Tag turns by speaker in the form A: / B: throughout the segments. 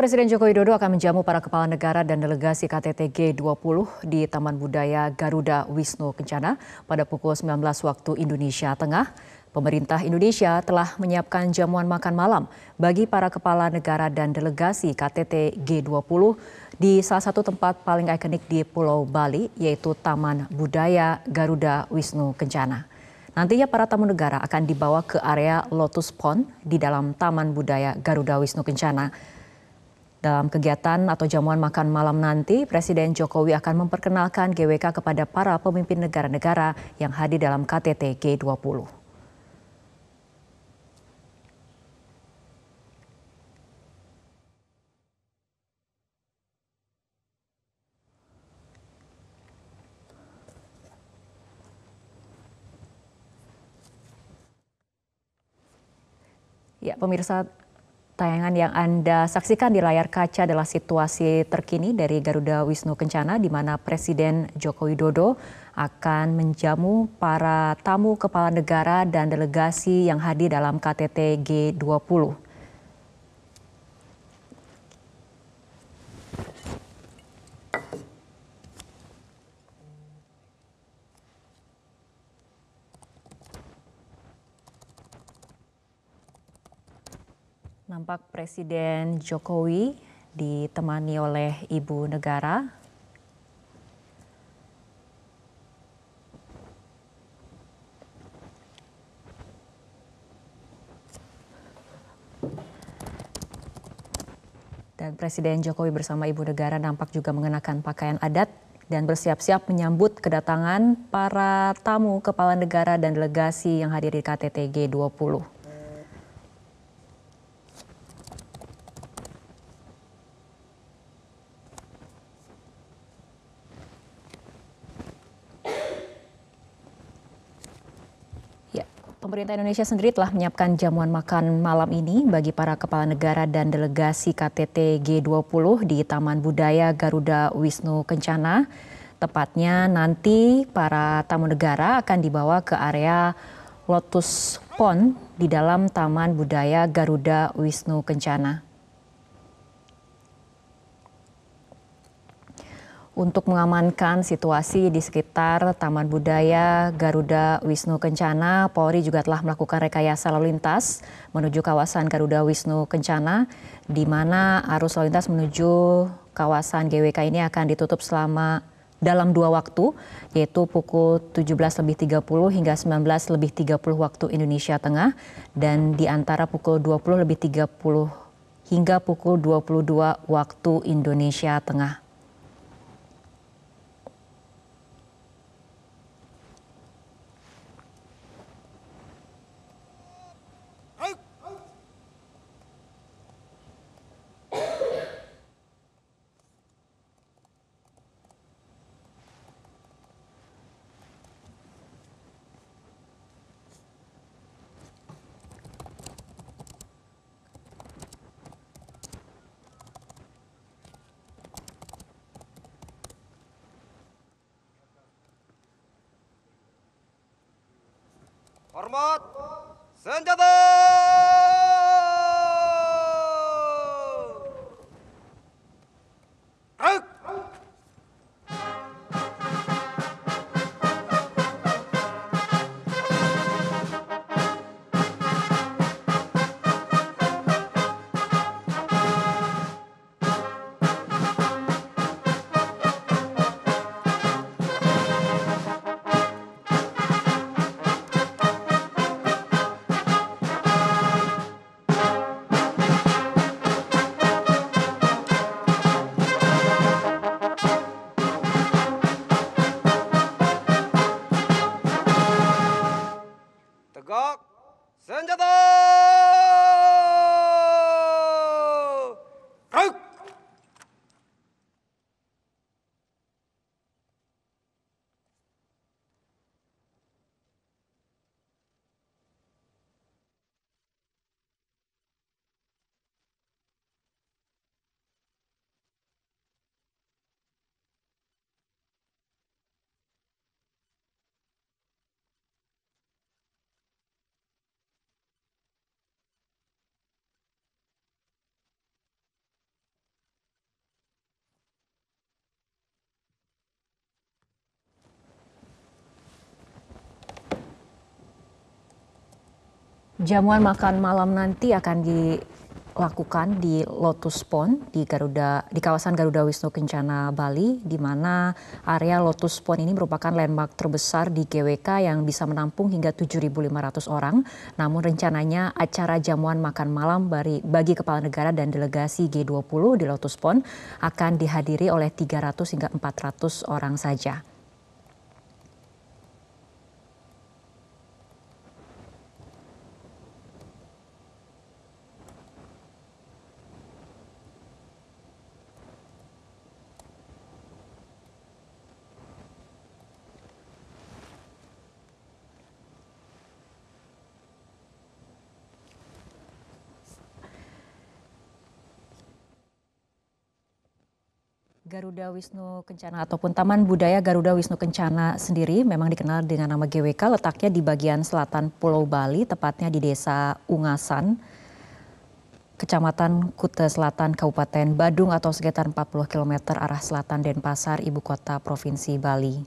A: Presiden Joko Widodo akan menjamu para kepala negara dan delegasi KTT G20 di Taman Budaya Garuda Wisnu Kencana pada pukul 19 waktu Indonesia Tengah. Pemerintah Indonesia telah menyiapkan jamuan makan malam bagi para kepala negara dan delegasi KTT G20 di salah satu tempat paling ikonik di Pulau Bali, yaitu Taman Budaya Garuda Wisnu Kencana. Nantinya para tamu negara akan dibawa ke area Lotus Pond di dalam Taman Budaya Garuda Wisnu Kencana dalam kegiatan atau jamuan makan malam nanti, Presiden Jokowi akan memperkenalkan GWK kepada para pemimpin negara-negara yang hadir dalam KTT G20. Ya, pemirsa Tayangan yang Anda saksikan di layar kaca adalah situasi terkini dari Garuda Wisnu Kencana di mana Presiden Joko Widodo akan menjamu para tamu kepala negara dan delegasi yang hadir dalam KTT G20. Nampak Presiden Jokowi ditemani oleh Ibu Negara. Dan Presiden Jokowi bersama Ibu Negara nampak juga mengenakan pakaian adat dan bersiap-siap menyambut kedatangan para tamu kepala negara dan delegasi yang hadir di KTTG G20. Pemerintah Indonesia sendiri telah menyiapkan jamuan makan malam ini bagi para kepala negara dan delegasi KTT G20 di Taman Budaya Garuda Wisnu Kencana. Tepatnya nanti para tamu negara akan dibawa ke area Lotus Pond di dalam Taman Budaya Garuda Wisnu Kencana. untuk mengamankan situasi di sekitar Taman Budaya Garuda Wisnu Kencana. Polri juga telah melakukan rekayasa lalu lintas menuju kawasan Garuda Wisnu Kencana, di mana arus lalu lintas menuju kawasan GWK ini akan ditutup selama dalam dua waktu, yaitu pukul 17 lebih 30 hingga 19 lebih 30 waktu Indonesia Tengah, dan di antara pukul 20 lebih 30 hingga pukul 22 waktu Indonesia Tengah. Hormat. Senjata. が、すんじゃぞ Jamuan makan malam nanti akan dilakukan di Lotus Pond di Garuda di kawasan Garuda Wisnu Kencana Bali di mana area Lotus Pond ini merupakan landmark terbesar di GWK yang bisa menampung hingga 7.500 orang. Namun rencananya acara jamuan makan malam bagi, bagi kepala negara dan delegasi G20 di Lotus Pond akan dihadiri oleh 300 hingga 400 orang saja. Garuda Wisnu Kencana ataupun Taman Budaya Garuda Wisnu Kencana sendiri memang dikenal dengan nama GWK letaknya di bagian selatan Pulau Bali, tepatnya di desa Ungasan, Kecamatan Kute Selatan, Kabupaten Badung atau sekitar 40 km arah selatan Denpasar, ibu kota Provinsi Bali.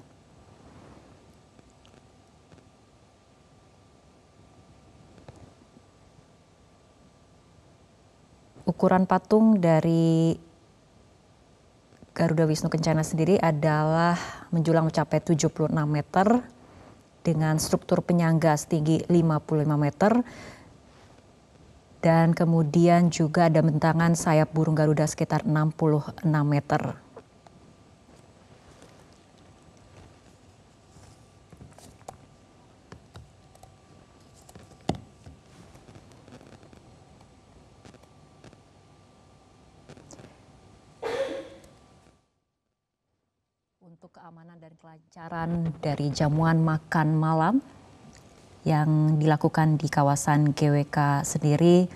A: ukuran patung dari Garuda Wisnu Kencana sendiri adalah menjulang mencapai 76 meter dengan struktur penyangga setinggi 55 meter. Dan kemudian juga ada bentangan sayap burung Garuda sekitar 66 meter. keamanan dan kelancaran dari jamuan makan malam yang dilakukan di kawasan GWK sendiri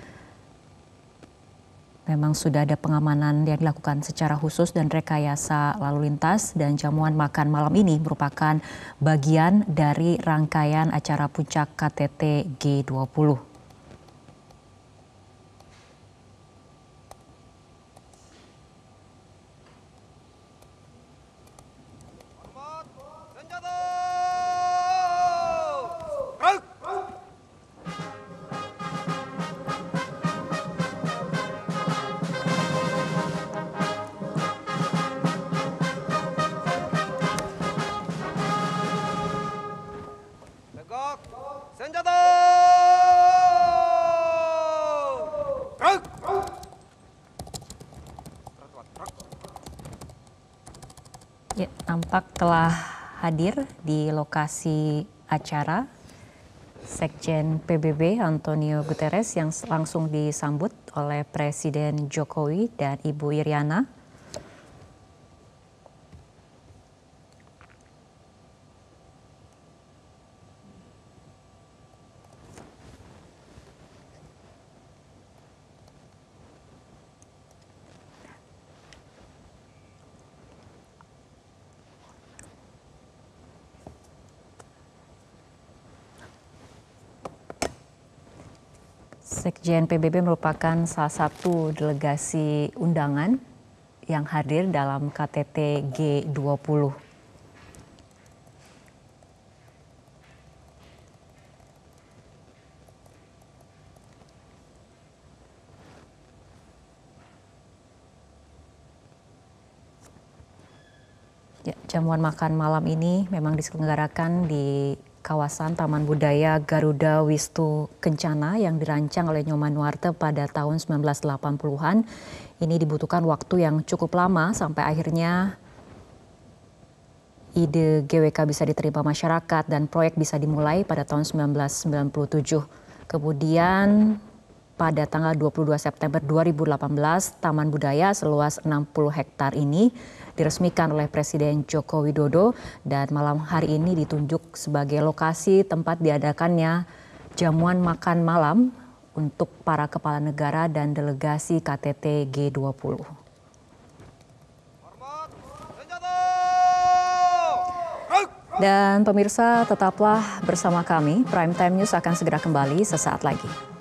A: memang sudah ada pengamanan yang dilakukan secara khusus dan rekayasa lalu lintas dan jamuan makan malam ini merupakan bagian dari rangkaian acara puncak KTT G20. Mentak telah hadir di lokasi acara Sekjen PBB Antonio Guterres yang langsung disambut oleh Presiden Jokowi dan Ibu Iriana Sekjen PBB merupakan salah satu delegasi undangan yang hadir dalam KTT G20. Ya, jamuan makan malam ini memang diselenggarakan di kawasan Taman Budaya Garuda Wisnu Kencana yang dirancang oleh Nyoman Warte pada tahun 1980-an. Ini dibutuhkan waktu yang cukup lama sampai akhirnya ide GWK bisa diterima masyarakat dan proyek bisa dimulai pada tahun 1997. Kemudian pada tanggal 22 September 2018, Taman Budaya seluas 60 hektar ini diresmikan oleh Presiden Joko Widodo dan malam hari ini ditunjuk sebagai lokasi tempat diadakannya jamuan makan malam untuk para kepala negara dan delegasi KTT G20. Dan pemirsa tetaplah bersama kami, Prime Time News akan segera kembali sesaat lagi.